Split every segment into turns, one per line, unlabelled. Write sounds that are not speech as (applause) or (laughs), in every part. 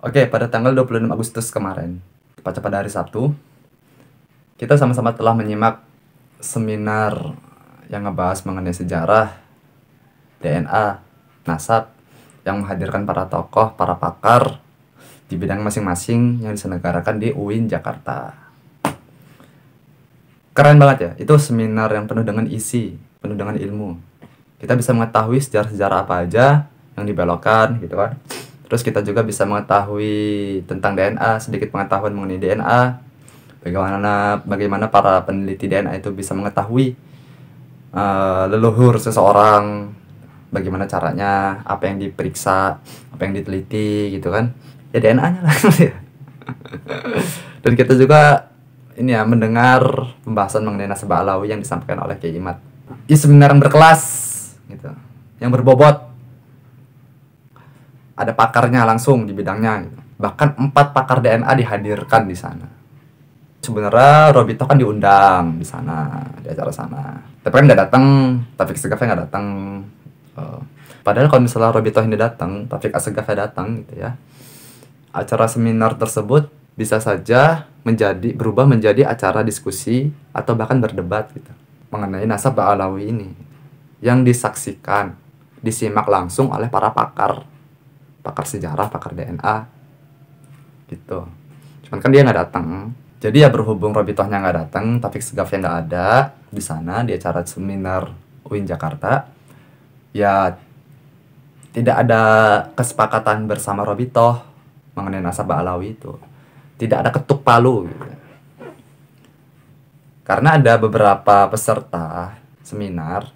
Oke, pada tanggal 26 Agustus kemarin, tepatnya pada hari Sabtu, kita sama-sama telah menyimak seminar yang ngebahas mengenai sejarah, DNA, nasab, yang menghadirkan para tokoh, para pakar di bidang masing-masing yang diselenggarakan di UIN Jakarta. Keren banget ya, itu seminar yang penuh dengan isi, penuh dengan ilmu. Kita bisa mengetahui sejarah-sejarah apa aja yang dibelokkan gitu kan Terus kita juga bisa mengetahui tentang DNA, sedikit pengetahuan mengenai DNA. Bagaimana bagaimana para peneliti DNA itu bisa mengetahui uh, leluhur seseorang, bagaimana caranya, apa yang diperiksa, apa yang diteliti gitu kan. Ya DNA-nya lah. (laughs) Dan kita juga ini ya mendengar pembahasan mengenai nasabah alawi yang disampaikan oleh Kiai Imat. sebenarnya berkelas gitu, yang berbobot ada pakarnya langsung di bidangnya gitu. bahkan empat pakar DNA dihadirkan di sana sebenarnya Robito kan diundang di sana di acara sana tapi kan nggak datang Taufik Segaf nggak datang eh, padahal kalau misalnya Robito ini datang Taufik Asegafnya datang gitu ya acara seminar tersebut bisa saja menjadi berubah menjadi acara diskusi atau bahkan berdebat gitu mengenai nasab Alawi ini yang disaksikan disimak langsung oleh para pakar pakar sejarah pakar DNA gitu cuman kan dia nggak datang jadi ya berhubung Robitohnya nggak datang tapi Segafnya nggak ada di sana di acara seminar UIN Jakarta ya tidak ada kesepakatan bersama Robitoh mengenai nasab Alawi itu tidak ada ketuk palu gitu. karena ada beberapa peserta seminar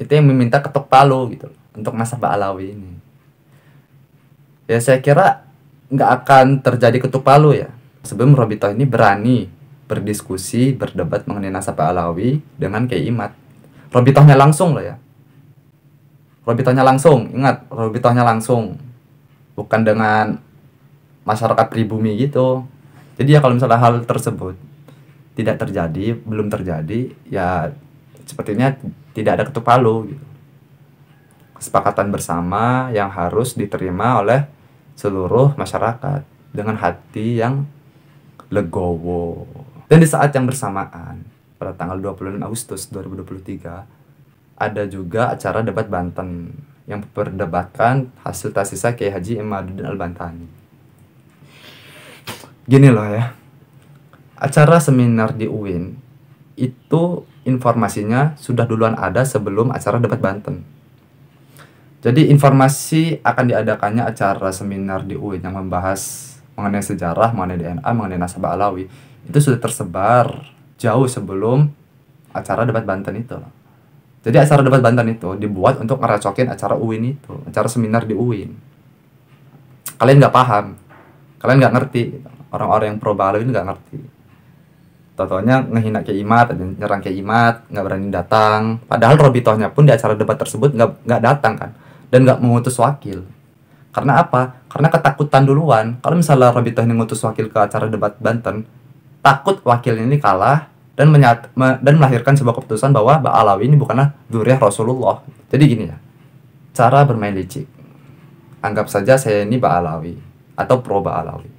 itu yang meminta ketuk palu gitu untuk nasab Alawi ini ya saya kira nggak akan terjadi ketuk palu ya. Sebelum Robito ini berani berdiskusi, berdebat mengenai nasabah Alawi dengan Kiai Imat. Robitohnya langsung loh ya. Robitohnya langsung, ingat, Robitohnya langsung. Bukan dengan masyarakat pribumi gitu. Jadi ya kalau misalnya hal tersebut tidak terjadi, belum terjadi, ya sepertinya tidak ada ketuk palu gitu. Kesepakatan bersama yang harus diterima oleh seluruh masyarakat dengan hati yang legowo. Dan di saat yang bersamaan, pada tanggal 26 Agustus 2023, ada juga acara debat Banten yang perdebatkan hasil tasisa Kiai Haji Imaduddin Al-Bantani. Gini loh ya, acara seminar di UIN itu informasinya sudah duluan ada sebelum acara debat Banten jadi informasi akan diadakannya acara seminar di UIN yang membahas mengenai sejarah, mengenai DNA, mengenai nasabah Alawi itu sudah tersebar jauh sebelum acara debat Banten itu. Jadi acara debat Banten itu dibuat untuk ngeracokin acara UIN itu, acara seminar di UIN. Kalian nggak paham, kalian nggak ngerti, gitu. orang-orang yang pro Balawi itu nggak ngerti. Totonya ngehina ke Imat, nyerang ke Imat, nggak berani datang. Padahal Robitohnya pun di acara debat tersebut nggak nggak datang kan dan nggak mengutus wakil. Karena apa? Karena ketakutan duluan. Kalau misalnya Robitoh ini ngutus wakil ke acara debat Banten, takut wakil ini kalah dan menyat me dan melahirkan sebuah keputusan bahwa Mbak Alawi ini bukanlah duriah Rasulullah. Jadi gini ya, cara bermain licik. Anggap saja saya ini Mbak Alawi atau pro Mbak Alawi.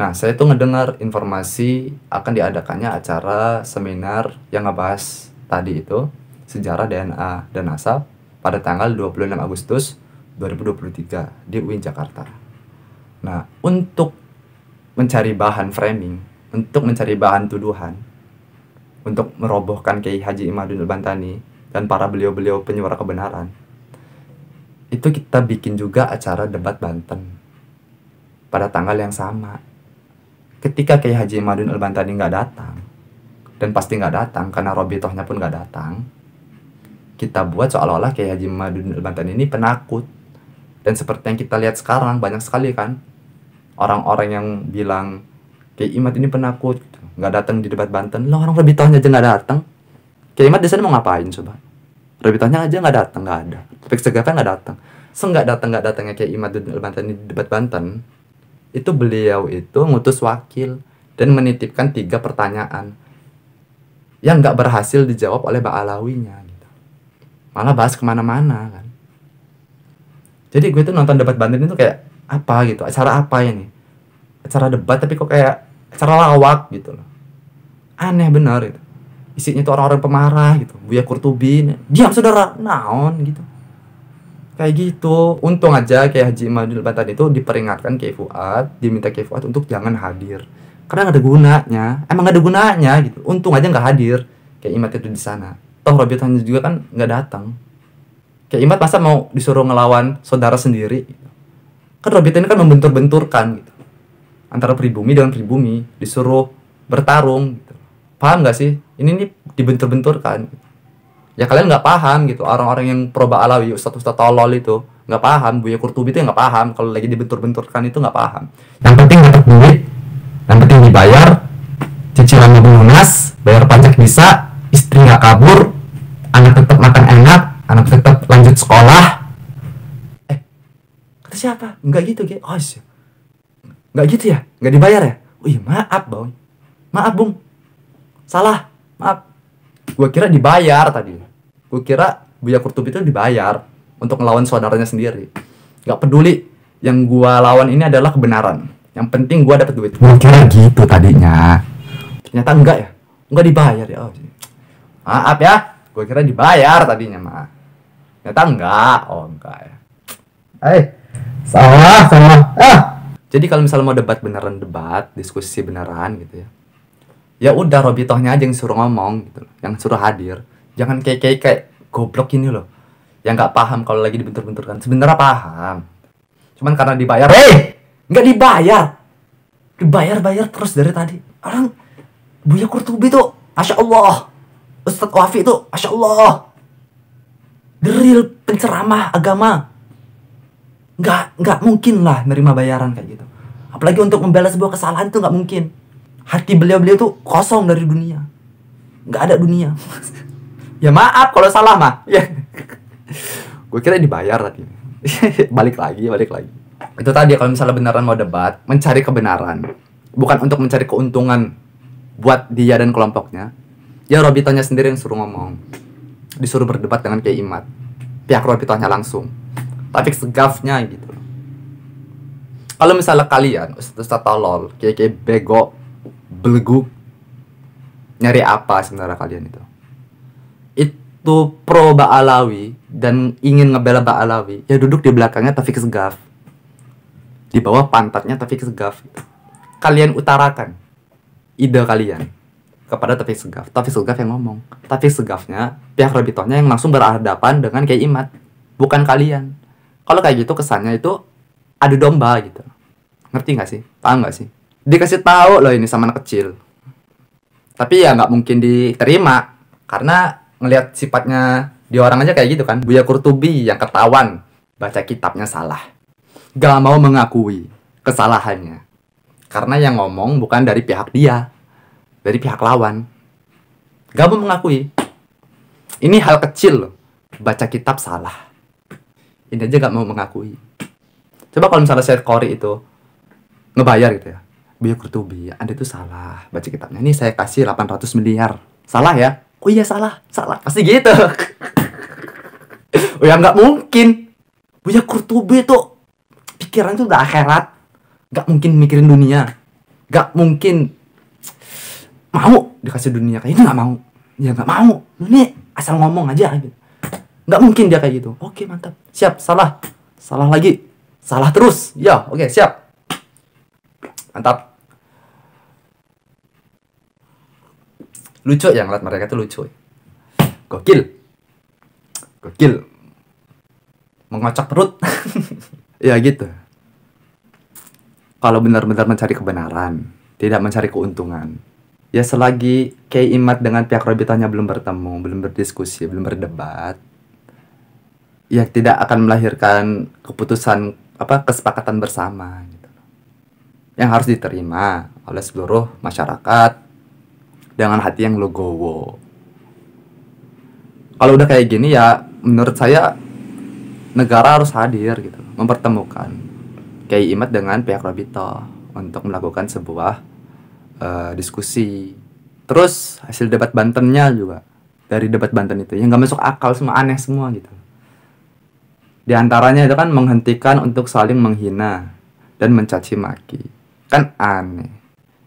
Nah, saya itu ngedengar informasi akan diadakannya acara seminar yang ngebahas tadi itu sejarah DNA dan asap pada tanggal 26 Agustus 2023 di UIN Jakarta. Nah, untuk mencari bahan framing, untuk mencari bahan tuduhan, untuk merobohkan Kiai Haji Imadun Bantani dan para beliau-beliau penyuara kebenaran, itu kita bikin juga acara debat Banten pada tanggal yang sama. Ketika Kiai Haji Imadun Al-Bantani nggak datang, dan pasti nggak datang karena Robitohnya pun nggak datang, kita buat seolah-olah kayak Haji Madun Banten ini penakut dan seperti yang kita lihat sekarang banyak sekali kan orang-orang yang bilang kayak Imat ini penakut gitu. nggak datang di debat Banten lo orang lebih tahunya aja nggak datang kayak Imat di sana mau ngapain coba tahunya aja nggak datang nggak ada Fix Jakarta nggak datang nggak datang nggak datangnya kayak Imat Banten di debat Banten itu beliau itu ngutus wakil dan menitipkan tiga pertanyaan yang nggak berhasil dijawab oleh Mbak Alawinya malah bahas kemana-mana kan jadi gue tuh nonton debat Banten itu kayak apa gitu acara apa ya nih acara debat tapi kok kayak acara lawak gitu loh aneh benar itu isinya tuh orang-orang pemarah gitu Buya Kurtubin diam saudara naon gitu kayak gitu untung aja kayak Haji Imadul Batan itu diperingatkan kayak Fuad diminta kayak Fuad untuk jangan hadir karena gak ada gunanya emang gak ada gunanya gitu untung aja nggak hadir kayak imat itu di sana toh Robert juga kan nggak datang kayak Imat masa mau disuruh ngelawan saudara sendiri kan Robert kan membentur-benturkan gitu antara pribumi dengan pribumi disuruh bertarung gitu. paham nggak sih ini nih dibentur-benturkan gitu. ya kalian nggak paham gitu orang-orang yang proba alawi ustadz ustadz tolol itu nggak paham Buya Kurtubi itu nggak paham kalau lagi dibentur-benturkan itu nggak paham yang penting dapat duit yang penting dibayar cicilannya lunas bayar pajak bisa nggak kabur anak tetap makan enak anak tetap lanjut sekolah eh kata siapa nggak gitu ge oh sih iya. nggak gitu ya nggak dibayar ya wih maaf bang maaf bung salah maaf gue kira dibayar tadi gue kira Buya Kurtubi itu dibayar untuk melawan saudaranya sendiri nggak peduli yang gue lawan ini adalah kebenaran yang penting gue dapet duit gue kira gitu tadinya ternyata enggak ya enggak dibayar ya oh iya. Maaf ya, gue kira dibayar tadinya mah. Ternyata enggak. Oh, enggak ya. Eh, salah, salah. Ah. Jadi kalau misalnya mau debat beneran debat, diskusi beneran gitu ya. Ya udah Robitohnya aja yang suruh ngomong gitu loh, yang suruh hadir. Jangan kayak kayak kayak goblok ini loh. Yang nggak paham kalau lagi dibentur-benturkan. Sebenarnya paham. Cuman karena dibayar, hei, eh, nggak dibayar. Dibayar-bayar terus dari tadi. Orang Buya Kurtubi tuh, Masya Allah, Ustadz Wafi itu Masya Allah Deril penceramah agama Nggak, nggak mungkin lah nerima bayaran kayak gitu Apalagi untuk membela sebuah kesalahan itu nggak mungkin Hati beliau-beliau tuh kosong dari dunia Nggak ada dunia (laughs) Ya maaf kalau salah mah (laughs) ya. Gue kira dibayar tadi (laughs) Balik lagi, balik lagi Itu tadi kalau misalnya beneran mau debat Mencari kebenaran Bukan untuk mencari keuntungan Buat dia dan kelompoknya Ya Robitonya sendiri yang suruh ngomong. Disuruh berdebat dengan Kiai Imat. Pihak Robitonya langsung. Tapi segafnya gitu. Kalau misalnya kalian Ustaz tolol, Kiai-Kiai bego, belegu, nyari apa sebenarnya kalian itu? Itu pro Ba'alawi dan ingin ngebela Ba'alawi, ya duduk di belakangnya Taufik Segaf. Di bawah pantatnya Taufik Segaf. Kalian utarakan ide kalian kepada Tafis Segaf. Tafis Segaf yang ngomong. Tafis Segafnya, pihak rebitornya yang langsung berhadapan dengan Kiai Imat. Bukan kalian. Kalau kayak gitu kesannya itu ada domba gitu. Ngerti gak sih? Paham gak sih? Dikasih tahu loh ini sama anak kecil. Tapi ya nggak mungkin diterima. Karena ngelihat sifatnya di orang aja kayak gitu kan. Buya Kurtubi yang ketahuan baca kitabnya salah. Gak mau mengakui kesalahannya. Karena yang ngomong bukan dari pihak dia, dari pihak lawan. gak mau mengakui, ini hal kecil loh, baca kitab salah. Ini aja gak mau mengakui. Coba kalau misalnya saya Kori itu ngebayar gitu ya. biar Kurtubi, Anda itu salah baca kitabnya. Ini saya kasih 800 miliar. Salah ya? Oh iya salah, salah. Pasti gitu. (laughs) oh ya nggak mungkin. Buya Kurtubi itu pikiran itu udah akhirat. Gak mungkin mikirin dunia. Gak mungkin mau dikasih dunia kayak itu nggak mau dia nggak mau ini asal ngomong aja gitu nggak mungkin dia kayak gitu oke mantap siap salah salah lagi salah terus ya oke siap mantap lucu ya ngeliat mereka tuh lucu eh. gokil gokil mengocok perut (laughs) ya gitu kalau benar-benar mencari kebenaran tidak mencari keuntungan ya selagi kayak Imat dengan pihak Robitahnya belum bertemu, belum berdiskusi, belum berdebat, ya tidak akan melahirkan keputusan apa kesepakatan bersama gitu. Yang harus diterima oleh seluruh masyarakat dengan hati yang logowo Kalau udah kayak gini ya menurut saya negara harus hadir gitu, mempertemukan kayak Imat dengan pihak Robito untuk melakukan sebuah Eh, diskusi terus hasil debat Bantennya juga dari debat Banten itu yang nggak masuk akal semua aneh semua gitu di antaranya itu kan menghentikan untuk saling menghina dan mencaci maki kan aneh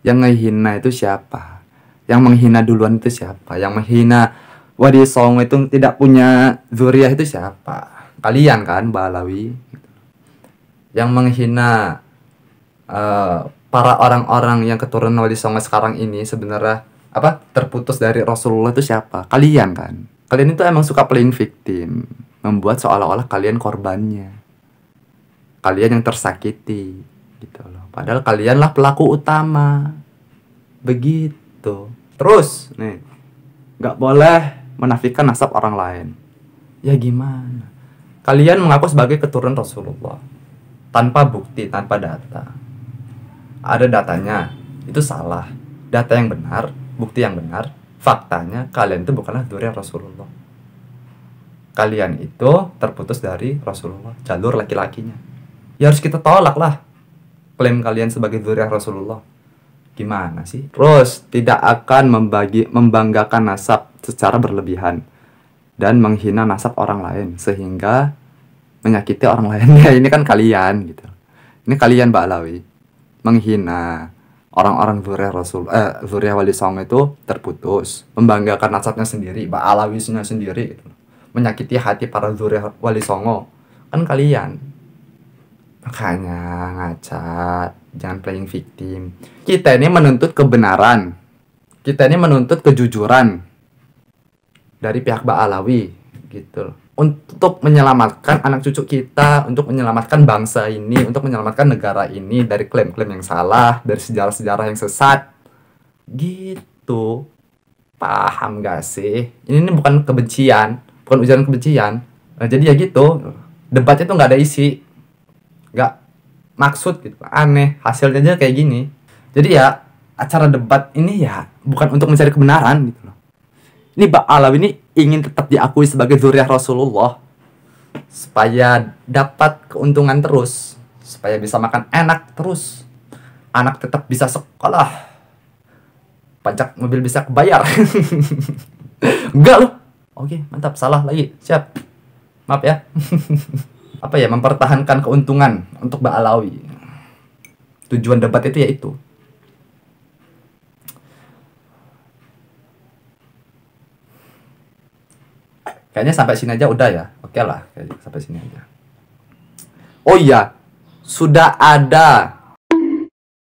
yang menghina itu siapa yang menghina duluan itu siapa yang menghina Wadi Song itu tidak punya zuriat itu siapa kalian kan Balawi yang menghina uh, para orang-orang yang keturunan Wali Songo sekarang ini sebenarnya apa terputus dari Rasulullah itu siapa? Kalian kan. Kalian itu emang suka playing victim, membuat seolah-olah kalian korbannya. Kalian yang tersakiti gitu loh. Padahal kalianlah pelaku utama. Begitu. Terus nih, nggak boleh menafikan nasab orang lain. Ya gimana? Kalian mengaku sebagai keturunan Rasulullah tanpa bukti, tanpa data ada datanya itu salah data yang benar bukti yang benar faktanya kalian itu bukanlah durian Rasulullah kalian itu terputus dari Rasulullah jalur laki-lakinya ya harus kita tolak lah klaim kalian sebagai durian Rasulullah gimana sih terus tidak akan membagi membanggakan nasab secara berlebihan dan menghina nasab orang lain sehingga menyakiti orang lain ya (laughs) ini kan kalian gitu ini kalian Mbak Alawi menghina orang-orang zuriyah Rasul eh zuriyah Wali Song itu terputus, membanggakan nasabnya sendiri, ba'alawisnya sendiri, gitu. menyakiti hati para zuriyah Wali Songo. Kan kalian. Makanya ngaca, jangan playing victim. Kita ini menuntut kebenaran. Kita ini menuntut kejujuran dari pihak Ba'alawi gitu loh untuk menyelamatkan anak cucu kita, untuk menyelamatkan bangsa ini, untuk menyelamatkan negara ini dari klaim-klaim yang salah, dari sejarah-sejarah yang sesat. Gitu. Paham gak sih? Ini, ini bukan kebencian, bukan ujaran kebencian. Nah, jadi ya gitu, debatnya tuh gak ada isi, Gak maksud gitu, aneh. Hasilnya aja kayak gini. Jadi ya acara debat ini ya bukan untuk mencari kebenaran gitu loh. Ini Pak Alawi ini ingin tetap diakui sebagai zuriat Rasulullah supaya dapat keuntungan terus, supaya bisa makan enak terus, anak tetap bisa sekolah, pajak mobil bisa kebayar. (laughs) Enggak loh. Oke, mantap. Salah lagi. Siap. Maaf ya. (laughs) Apa ya mempertahankan keuntungan untuk Mbak Alawi. Tujuan debat itu yaitu Kayaknya sampai sini aja udah ya. Oke okay lah, sampai sini aja. Oh iya, sudah ada